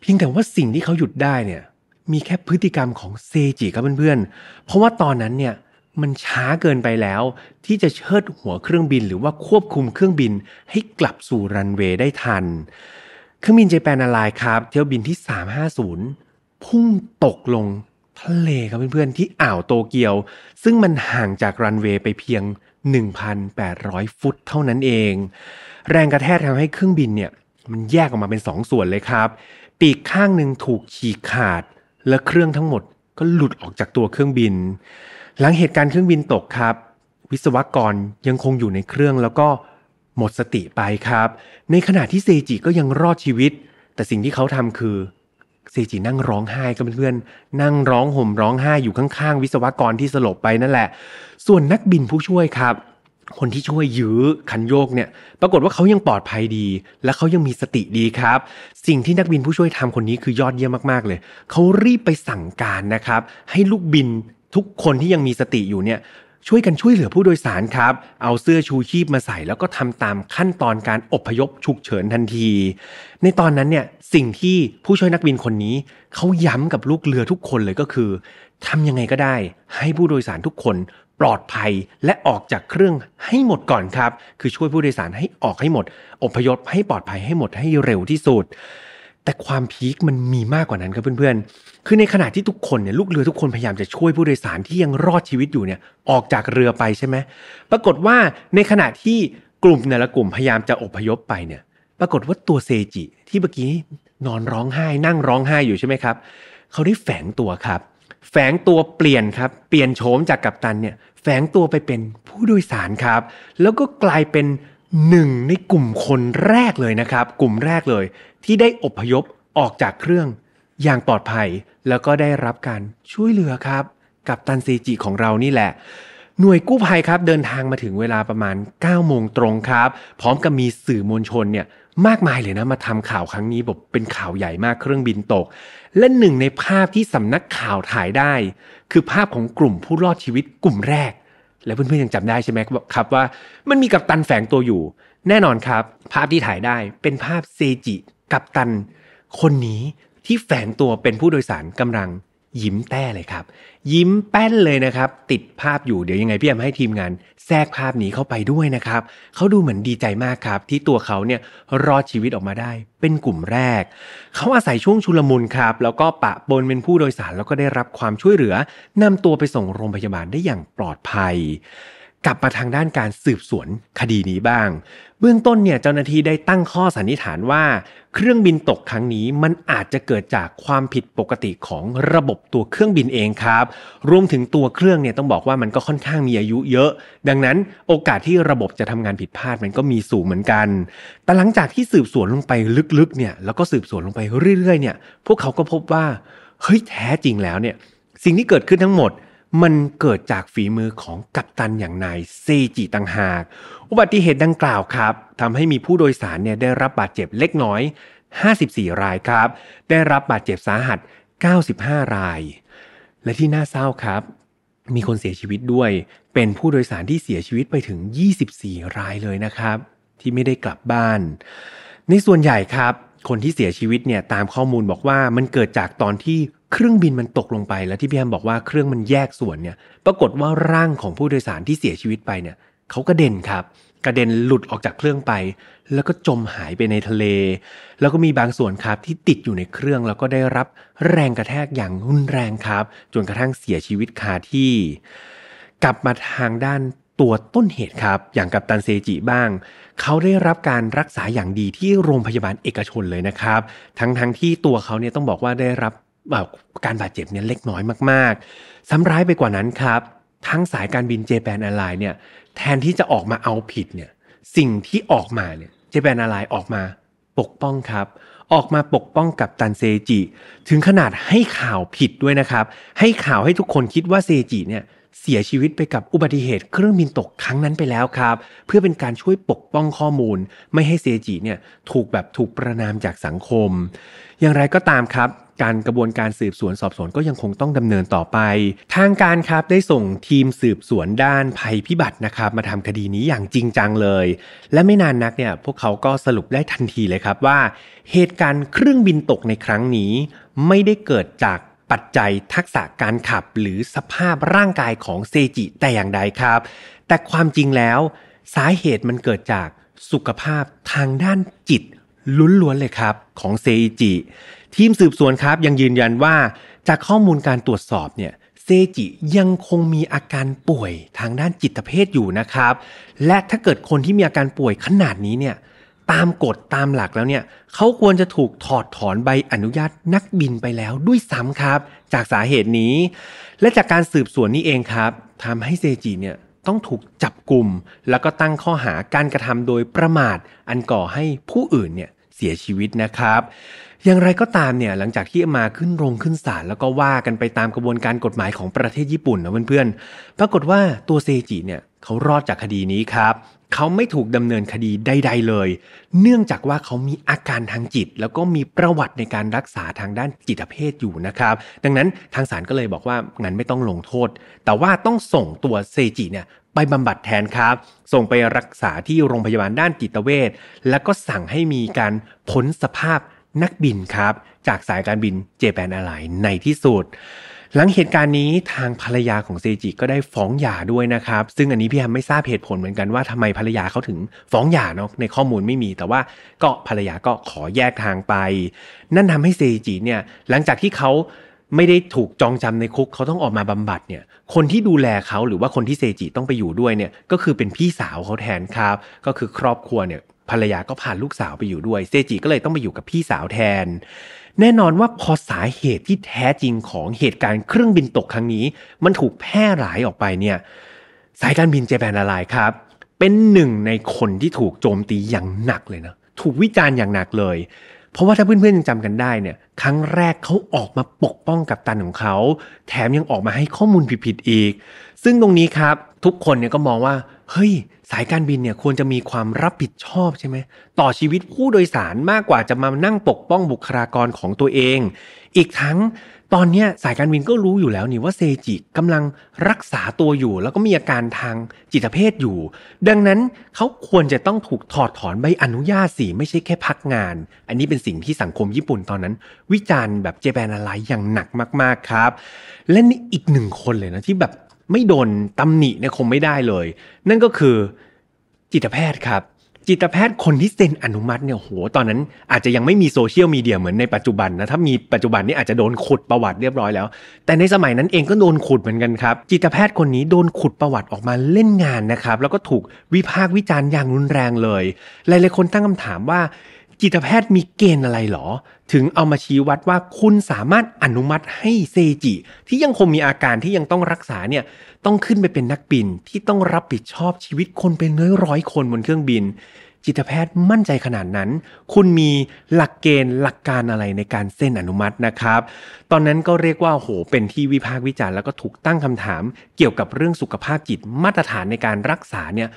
เพียงแต่ว่าสิ่งที่เขาหยุดได้เนี่ยมีแค่พฤติกรรมของเซจิครับเพื่อนๆเพราะว่าตอนนั้นเนี่ยมันช้าเกินไปแล้ว ที่จะเชิดหัวเครื่องบินหรือว่าควบคุมเครื่องบินให้กลับสู่รันเวย์ได้ทัน เครื่องบินเจแปนอลายครับ เที่ยวบินที่ 350 พุ่งตกลงทะเลครับเพื่อนๆ ที่อ่าวโตเกียว ซึ่งมันห่างจากรันเวย์ไปเพียง 1,800 ฟุตเท่านั้นเอง แรงกระแทกทำให้เครื่องบินเนี่ย มันแยกออกมาเป็น 2 ส่วนเลยครับ ปีกข้างหนึ่งถูกฉีกขาดและเครื่องทั้งหมดก็หลุดออกจากตัวเครื่องบิน หลังเหตุการณ์เครื่องบินตกครับ วิศวกรยังคงอยู่ในเครื่องแล้วก็หมดสติไปครับ ในขณะที่เซจิก็ยังรอดชีวิต แต่สิ่งที่เขาทำคือเซจินั่งร้องไห้กับเพื่อนนั่งร้องห่มร้องไห้อยู่ข้างๆวิศวกรที่สลบไปนั่นแหละ ส่วนนักบินผู้ช่วยครับ คนที่ช่วยยื้อคันโยกเนี่ย ปรากฏว่าเขายังปลอดภัยดี และเขายังมีสติดีครับ สิ่งที่นักบินผู้ช่วยทำคนนี้คือยอดเยี่ยมมากๆเลย เขารีบไปสั่งการนะครับ ให้ลูกบินทุกคนที่ยังมีสติอยู่เนี่ยช่วยกันช่วยเหลือผู้โดยสารครับ เอาเสื้อชูชีพมาใส่ แล้วก็ทำตามขั้นตอนการอบพยพฉุกเฉินทันที ในตอนนั้นเนี่ยสิ่งที่ผู้ช่วยนักบินคนนี้เขาย้ำกับลูกเรือทุกคนเลยก็คือทำยังไงก็ได้ ให้ผู้โดยสารทุกคนปลอดภัยและออกจากเครื่องให้หมดก่อนครับ คือช่วยผู้โดยสารให้ออกให้หมด อพยพให้ปลอดภัยให้หมดให้เร็วที่สุดแต่ความพีคมันมีมากกว่านั้นครับเพื่อนๆ คือในขณะที่ทุกคนเนี่ยลูกเรือทุกคนพยายามจะช่วยผู้โดยสารที่ยังรอดชีวิตอยู่เนี่ยออกจากเรือไปใช่ไหม ปรากฏว่าในขณะที่กลุ่มแต่ละกลุ่มพยายามจะอพยพไปเนี่ย ปรากฏว่าตัวเซจิ ที่เมื่อกี้นอนร้องไห้ นั่งร้องไห้อยู่ใช่ไหมครับ เขาได้แฝงตัวครับ แฝงตัวเปลี่ยนครับ เปลี่ยนโฉมจากกัปตันเนี่ยแฝงตัวไปเป็นผู้โดยสารครับ แล้วก็กลายเป็นหนึ่งในกลุ่มคนแรกเลยนะครับ กลุ่มแรกเลยที่ได้อบพยพออกจากเครื่อง อย่างปลอดภัยแล้วก็ได้รับการช่วยเหลือครับ กับตันซีจิของเรานี่แหละ หน่วยกู้ภัยครับเดินทางมาถึงเวลาประมาณ9โมงตรงครับ พร้อมกับมีสื่อมวลชนเนี่ยมากมายเลยนะ มาทำข่าวครั้งนี้แบบเป็นข่าวใหญ่มากเครื่องบินตก และหนึ่งในภาพที่สำนักข่าวถ่ายได้ คือภาพของกลุ่มผู้รอดชีวิตกลุ่มแรกและเพื่อนๆ ยังจำได้ใช่ไหมครับว่ามันมีกัปตันแฝงตัวอยู่ แน่นอนครับ ภาพที่ถ่ายได้เป็นภาพเซจิกัปตัน คนนี้ที่แฝงตัวเป็นผู้โดยสารกำลังยิ้มแต้เลยครับ ยิ้มแป้นเลยนะครับ ติดภาพอยู่เดี๋ยวยังไงพี่แอมให้ทีมงานแทรกภาพนี้เข้าไปด้วยนะครับเขาดูเหมือนดีใจมากครับ ที่ตัวเขาเนี่ยรอดชีวิตออกมาได้เป็นกลุ่มแรก เขาอาศัยช่วงชุลมุนครับ แล้วก็ปะปนเป็นผู้โดยสารแล้วก็ได้รับความช่วยเหลือ นำตัวไปส่งโรงพยาบาลได้อย่างปลอดภัยกลับมาทางด้านการสืบสวนคดีนี้บ้างเบื้องต้นเนี่ยเจ้าหน้าที่ได้ตั้งข้อสันนิษฐานว่าเครื่องบินตกครั้งนี้มันอาจจะเกิดจากความผิดปกติของระบบตัวเครื่องบินเองครับ รวมถึงตัวเครื่องเนี่ยต้องบอกว่ามันก็ค่อนข้างมีอายุเยอะ ดังนั้นโอกาสที่ระบบจะทำงานผิดพลาดมันก็มีสูงเหมือนกันแต่หลังจากที่สืบสวนลงไปลึกๆเนี่ยแล้วก็สืบสวนลงไปเรื่อย ๆ เนี่ย พวกเขาก็พบว่าเฮ้ยแท้จริงแล้วเนี่ยสิ่งที่เกิดขึ้นทั้งหมดมันเกิดจากฝีมือของกัปตันอย่างนายเซจิตังหากอุบัติเหตุดังกล่าวครับทำให้มีผู้โดยสารเนี่ยได้รับบาดเจ็บเล็กน้อย 54 รายครับ ได้รับบาดเจ็บสาหัส 95 ราย และที่น่าเศร้าครับ มีคนเสียชีวิตด้วย เป็นผู้โดยสารที่เสียชีวิตไปถึง 24 รายเลยนะครับ ที่ไม่ได้กลับบ้าน ในส่วนใหญ่ครับคนที่เสียชีวิตเนี่ยตามข้อมูลบอกว่ามันเกิดจากตอนที่เครื่องบินมันตกลงไปแล้วที่พี่แฮมบอกว่าเครื่องมันแยกส่วนเนี่ย ปรากฏว่าร่างของผู้โดยสารที่เสียชีวิตไปเนี่ยเขากระเด็นครับ กระเด็นหลุดออกจากเครื่องไป แล้วก็จมหายไปในทะเล แล้วก็มีบางส่วนครับที่ติดอยู่ในเครื่องแล้วก็ได้รับแรงกระแทกอย่างรุนแรงครับ จนกระทั่งเสียชีวิตคาที่ กลับมาทางด้านตัวต้นเหตุครับอย่างกับตันเซจิบ้าง เขาได้รับการรักษาอย่างดีที่โรงพยาบาลเอกชนเลยนะครับทั้งๆทที่ตัวเขาเนี่ยต้องบอกว่าได้รับการบาดเจ็บเนี่ยเล็กน้อยมากๆซ้ำร้ายไปกว่านั้นครับทั้งสายการบินเจแปนออรไลน์เนี่ยแทนที่จะออกมาเอาผิดเนี่ยสิ่งที่ออกมาเนี่ยเจแปนออรไลน์ออกมาปกป้องครับออกมาปกป้องกับตันเซจิถึงขนาดให้ข่าวผิดด้วยนะครับให้ข่าวให้ทุกคนคิดว่าเซจิเนี่ยเสียชีวิตไปกับอุบัติเหตุเครื่องบินตกครั้งนั้นไปแล้วครับ เพื่อเป็นการช่วยปกป้องข้อมูล ไม่ให้เซจิเนี่ยถูกแบบถูกประนามจากสังคม อย่างไรก็ตามครับ การกระบวนการสืบสวนสอบสวนก็ยังคงต้องดำเนินต่อไป ทางการครับได้ส่งทีมสืบสวนด้านภัยพิบัตินะครับมาทำคดีนี้อย่างจริงจังเลย และไม่นานนักเนี่ยพวกเขาก็สรุปได้ทันทีเลยครับว่า เหตุการณ์เครื่องบินตกในครั้งนี้ไม่ได้เกิดจากปัจจัยทักษะการขับหรือสภาพร่างกายของเซจิแต่อย่างใดครับ แต่ความจริงแล้ว สาเหตุมันเกิดจากสุขภาพทางด้านจิตล้วนๆเลยครับของเซจิทีมสืบสวนครับยังยืนยันว่า จากข้อมูลการตรวจสอบเนี่ยเซจิยังคงมีอาการป่วยทางด้านจิตเภทอยู่นะครับ และถ้าเกิดคนที่มีอาการป่วยขนาดนี้เนี่ยตามกฎตามหลักแล้วเนี่ย เขาควรจะถูกถอดถอนใบอนุญาตนักบินไปแล้วด้วยซ้ำครับ จากสาเหตุนี้ และจากการสืบสวนนี้เองครับทำให้เซจิเนี่ยต้องถูกจับกลุ่มแล้วก็ตั้งข้อหาการกระทำโดยประมาท อันก่อให้ผู้อื่นเนี่ยเสียชีวิตนะครับ อย่างไรก็ตามเนี่ยหลังจากที่มาขึ้นโรงขึ้นศาลแล้วก็ว่ากันไปตามกระบวนการกฎหมายของประเทศญี่ปุ่นนะเพื่อนๆปรากฏว่าตัวเซจิเนี่ยเขารอดจากคดีนี้ครับเขาไม่ถูกดำเนินคดีใด ๆเลย เนื่องจากว่าเขามีอาการทางจิต แล้วก็มีประวัติในการรักษาทางด้านจิตเภทอยู่นะครับ ดังนั้นทางศาลก็เลยบอกว่างั้นไม่ต้องลงโทษ แต่ว่าต้องส่งตัวเซจิเนี่ยไปบำบัดแทนครับ ส่งไปรักษาที่โรงพยาบาลด้านจิตเวช แล้วก็สั่งให้มีการพ้นสภาพนักบินครับจากสายการบินเจแปนอะไรในที่สุด หลังเหตุการณ์นี้ทางภรรยาของเซจิก็ได้ฟ้องหย่าด้วยนะครับซึ่งอันนี้พี่แฮมไม่ทราบเหตุผลเหมือนกันว่าทำไมภรรยาเขาถึงฟ้องหย่าเนาะในข้อมูลไม่มี แต่ว่าก็ภรรยาก็ขอแยกทางไป นั่นทำให้เซจิเนี่ยหลังจากที่เขาไม่ได้ถูกจองจำในคุกเขาต้องออกมาบำบัดเนี่ยคนที่ดูแลเขาหรือว่าคนที่เซจิต้องไปอยู่ด้วยเนี่ยก็คือเป็นพี่สาวเขาแทนครับ ก็คือครอบครัวเนี่ยภรรยาก็พาลูกสาวไปอยู่ด้วย เซจิก็เลยต้องไปอยู่กับพี่สาวแทน แน่นอนว่าพอสาเหตุที่แท้จริงของเหตุการณ์เครื่องบินตกครั้งนี้ มันถูกแพร่หลายออกไปเนี่ยสายการบินเจแปนละลายครับ เป็นหนึ่งในคนที่ถูกโจมตีอย่างหนักเลยนะถูกวิจารณ์อย่างหนักเลย เพราะว่าถ้าเพื่อนๆยังจำกันได้เนี่ยครั้งแรกเขาออกมาปกป้องกับตันของเขาแถมยังออกมาให้ข้อมูลผิดๆอีก ซึ่งตรงนี้ครับทุกคนเนี่ยก็มองว่าเฮ้ยสายการบินเนี่ยควรจะมีความรับผิดชอบใช่ไหม ต่อชีวิตผู้โดยสารมากกว่าจะมานั่งปกป้องบุคลากรของตัวเอง อีกทั้งตอนนี้สายการบินก็รู้อยู่แล้วนี่ว่าเซจิกำลังรักษาตัวอยู่ แล้วก็มีอาการทางจิตเภทอยู่ ดังนั้นเขาควรจะต้องถูกถอดถอนใบอนุญาตสิไม่ใช่แค่พักงาน อันนี้เป็นสิ่งที่สังคมญี่ปุ่นตอนนั้น วิจารณ์แบบเจแปนอะไรอย่างหนักมาก ๆครับ และนี่อีกหนึ่งคนเลยนะที่แบบไม่โดนตำหนิเนี่ยคงไม่ได้เลย นั่นก็คือจิตแพทย์ครับ จิตแพทย์คนที่เซ็นอนุมัติเนี่ยโหตอนนั้นอาจจะยังไม่มีโซเชียลมีเดียเหมือนในปัจจุบันนะถ้ามีปัจจุบันนี่อาจจะโดนขุดประวัติเรียบร้อยแล้ว แต่ในสมัยนั้นเองก็โดนขุดเหมือนกันครับ จิตแพทย์คนนี้โดนขุดประวัติออกมาเล่นงานนะครับแล้วก็ถูกวิพากษ์วิจารณ์อย่างรุนแรงเลย หลายๆ คนตั้งคำถามว่าจิตแพทย์มีเกณฑ์อะไรหรอ ถึงเอามาชี้วัดว่าคุณสามารถอนุมัติให้เซจิ ที่ยังคงมีอาการที่ยังต้องรักษาเนี่ยต้องขึ้นไปเป็นนักบินที่ต้องรับผิดชอบชีวิตคนเป็นร้อยร้อยคนบนเครื่องบินจิตแพทย์มั่นใจขนาดนั้น คุณมีหลักเกณฑ์หลักการอะไรในการเส้นอนุมัตินะครับ ตอนนั้นก็เรียกว่าโหเป็นที่วิพากษ์วิจารณ์แล้วก็ถูกตั้งคำถาม เกี่ยวกับเรื่องสุขภาพจิตมาตรฐานในการรักษาเนี่ย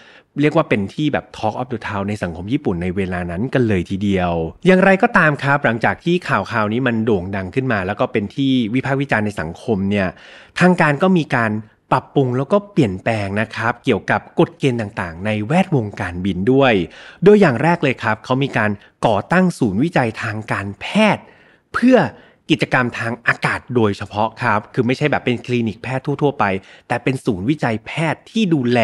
เรียกว่าเป็นที่แบบ Talk of the Town ในสังคมญี่ปุ่นในเวลานั้นกันเลยทีเดียว อย่างไรก็ตามครับหลังจากที่ข่าวข่าวนี้มันโด่งดังขึ้นมา แล้วก็เป็นที่วิพากษ์วิจารณ์ในสังคมเนี่ยทางการก็มีการปรับปรุงแล้วก็เปลี่ยนแปลงนะครับ เกี่ยวกับกฎเกณฑ์ต่างๆ ในแวดวงการบินด้วยโดยอย่างแรกเลยครับเขามีการก่อตั้งศูนย์วิจัยทางการแพทย์ เพื่อกิจกรรมทางอากาศโดยเฉพาะครับคือไม่ใช่แบบเป็นคลินิกแพทย์ทั่วๆไป แต่เป็นศูนย์วิจัยแพทย์ที่ดูแล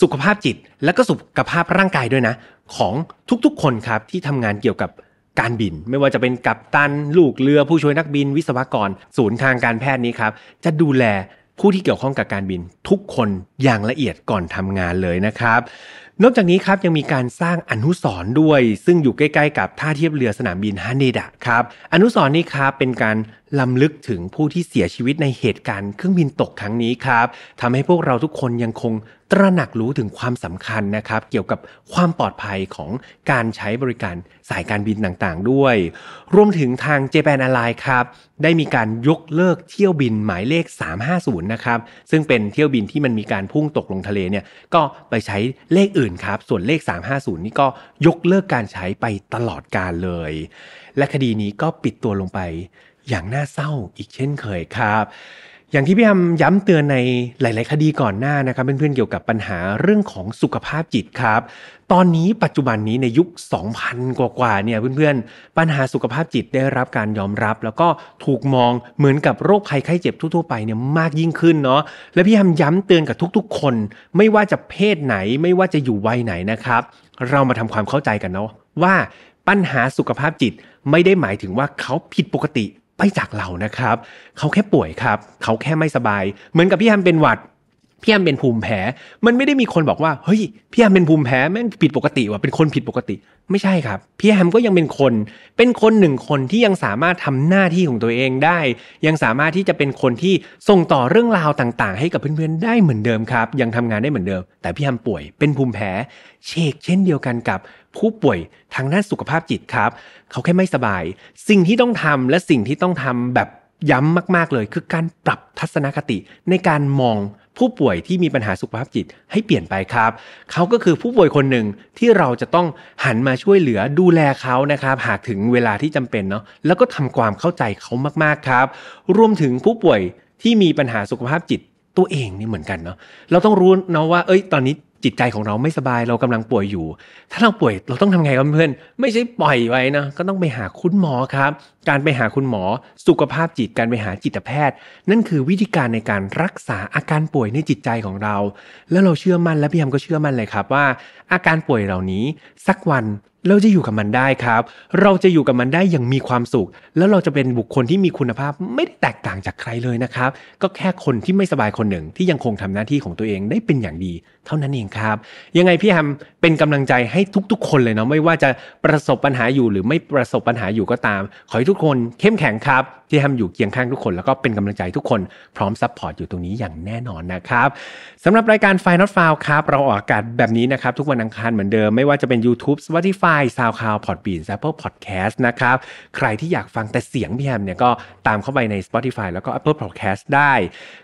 สุขภาพจิตและก็สุขภาพร่างกายด้วยนะ ของทุกๆคนครับที่ทำงานเกี่ยวกับการบิน ไม่ว่าจะเป็นกัปตันลูกเรือผู้ช่วยนักบิน วิศวกร ศูนย์ทางการแพทย์นี้ครับจะดูแลผู้ที่เกี่ยวข้องกับการบินทุกคนอย่างละเอียดก่อนทำงานเลยนะครับ นอกจากนี้ครับยังมีการสร้างอนุสรณ์ด้วย ซึ่งอยู่ใกล้ๆกับท่าเทียบเรือสนามบินฮานเดะครับ อนุสรณ์นี้ครับเป็นการลำลึกถึงผู้ที่เสียชีวิต ในเหตุการณ์เครื่องบินตกครั้งนี้ครับทำให้พวกเราทุกคนยังคงตระหนักรู้ถึงความสำคัญนะครับเกี่ยวกับความปลอดภัยของการใช้บริการสายการบินต่างๆด้วยรวมถึงทางเจแปนออนไลน์ครับได้มีการยกเลิกเที่ยวบินหมายเลข 350 นะครับซึ่งเป็นเที่ยวบินที่มันมีการพุ่งตกลงทะเลเนี่ยก็ไปใช้เลขอื่นครับส่วนเลข 350 นี่ก็ยกเลิกการใช้ไปตลอดการเลย และคดีนี้ก็ปิดตัวลงไปอย่างน่าเศร้าอีกเช่นเคยครับอย่างที่พี่ทำย้ำเตือนในหลาย ๆ คดีก่อนหน้านะครับเพื่อนๆเกี่ยวกับปัญหาเรื่องของสุขภาพจิตครับ ตอนนี้ปัจจุบันนี้ในยุค 2,000 กว่าๆเนี่ยเพื่อนๆ ปัญหาสุขภาพจิตได้รับการยอมรับ แล้วก็ถูกมองเหมือนกับโรคภัยไข้เจ็บทั่วๆไปเนี่ยมากยิ่งขึ้นเนาะและพี่ทำย้ำเตือนกับทุกๆ คน ไม่ว่าจะเพศไหน ไม่ว่าจะอยู่วัยไหนนะครับ เรามาทำความเข้าใจกันเนาะว่าปัญหาสุขภาพจิตไม่ได้หมายถึงว่าเขาผิดปกติไปจากเรานะครับ เขาแค่ป่วยครับ เขาแค่ไม่สบาย เหมือนกับพี่ฮันเป็นหวัดพี่แอมเป็นภูมิแพ้ มันไม่ได้มีคนบอกว่าเฮ้ย พี่แอมเป็นภูมิแพ้แม่งผิดปกติว่ะ เป็นคนผิดปกติ ไม่ใช่ครับ พี่แอมก็ยังเป็นคน เป็นคนหนึ่งคนที่ยังสามารถทำหน้าที่ของตัวเองได้ ยังสามารถที่จะเป็นคนที่ส่งต่อเรื่องราวต่างๆ ให้กับเพื่อนๆได้เหมือนเดิมครับ ยังทำงานได้เหมือนเดิม แต่พี่แอมป่วย เป็นภูมิแพ้ เชกเช่นเดียวกันกับผู้ป่วยทางด้านสุขภาพจิตครับ เขาแค่ไม่สบาย สิ่งที่ต้องทำและสิ่งที่ต้องทำแบบย้ำมากๆเลย คือการปรับทัศนคติในการมองผู้ป่วยที่มีปัญหาสุขภาพจิตให้เปลี่ยนไปครับเขาก็คือผู้ป่วยคนหนึ่งที่เราจะต้องหันมาช่วยเหลือดูแลเขานะครับหากถึงเวลาที่จำเป็นเนาะแล้วก็ทำความเข้าใจเขามาก ๆครับรวมถึงผู้ป่วยที่มีปัญหาสุขภาพจิตตัวเองนี่เหมือนกันเนาะเราต้องรู้เนาะว่าเอ้ยตอนนี้จิตใจของเราไม่สบายเรากำลังป่วยอยู่ ถ้าเราป่วยเราต้องทำไงครับเพื่อน ไม่ใช่ปล่อยไว้นะ ก็ต้องไปหาคุณหมอครับ การไปหาคุณหมอสุขภาพจิตการไปหาจิตแพทย์ นั่นคือวิธีการในการรักษาอาการป่วยในจิตใจของเรา แล้วเราเชื่อมั่นและพี่ยามก็เชื่อมั่นเลยครับว่าอาการป่วยเหล่านี้สักวัน เราจะอยู่กับมันได้ครับ เราจะอยู่กับมันได้อย่างมีความสุข แล้วเราจะเป็นบุคคลที่มีคุณภาพไม่ได้แตกต่างจากใครเลยนะครับ ก็แค่คนที่ไม่สบายคนหนึ่งที่ยังคงทำหน้าที่ของตัวเองได้เป็นอย่างดีเท่านั้นเองครับยังไงพี่แฮมเป็นกำลังใจให้ทุกๆคนเลยเนาะไม่ว่าจะประสบปัญหาอยู่หรือไม่ประสบปัญหาอยู่ก็ตาม ขอให้ทุกคนเข้มแข็งครับพี่แฮมอยู่เคียงข้างทุกคน แล้วก็เป็นกำลังใจทุกคนพร้อมซัพพอร์ตอยู่ตรงนี้อย่างแน่นอนนะครับสำหรับรายการไฟนอตฟาวครับเราออกอากาศแบบนี้นะครับทุกวันอังคารเหมือนเดิม ไม่ว่าจะเป็น YouTube Spotify SoundCloud Podbean Apple Podcast นะครับใครที่อยากฟังแต่เสียงพี่แฮมเนี่ยก็ตามเข้าไปใน Spotify แล้วก็ Apple Podcast ได้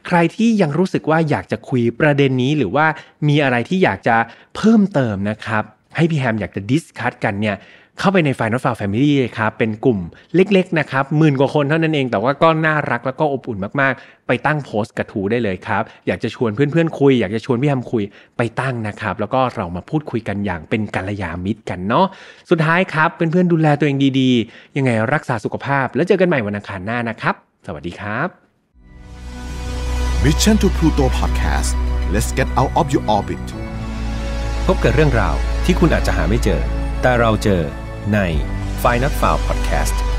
ใครที่ยังรู้สึกว่าอยากจะคุยประเด็นนี้หรือว่ามีอะไรที่อยากจะเพิ่มเติมนะครับให้พี่แฮมอยากจะดิสคัตกันเนี่ยเข้าไปในายนอตฟาวแฟมิลี่ครับเป็นกลุ่มเล็กๆนะครับหมื่นกว่าคนเท่านั้นเองแต่ว่าก็น่ารักแล้วก็อบอุ่นมากๆ ไปตั้งโพสต์กระทูได้เลยครับอยากจะชวนเพื่อนๆคุย อยากจะชวนพี่แฮมคุยไปตั้งนะครับแล้วก็เรามาพูดคุยกันอย่างเป็นกัลยาณมิตรกันเนาะสุดท้ายครับเพื่อนๆดูแลตัวเองดีๆ ยังไงรักษาสุขภาพแล้วเจอกันใหม่วันอังคารหน้านะครับสวัสดีครับ Mission to Pluto Podcast Let's get out of your orbit พบกับเรื่องราวที่คุณอาจจะหาไม่เจอ แต่เราเจอใน f i n a l f i l e Podcast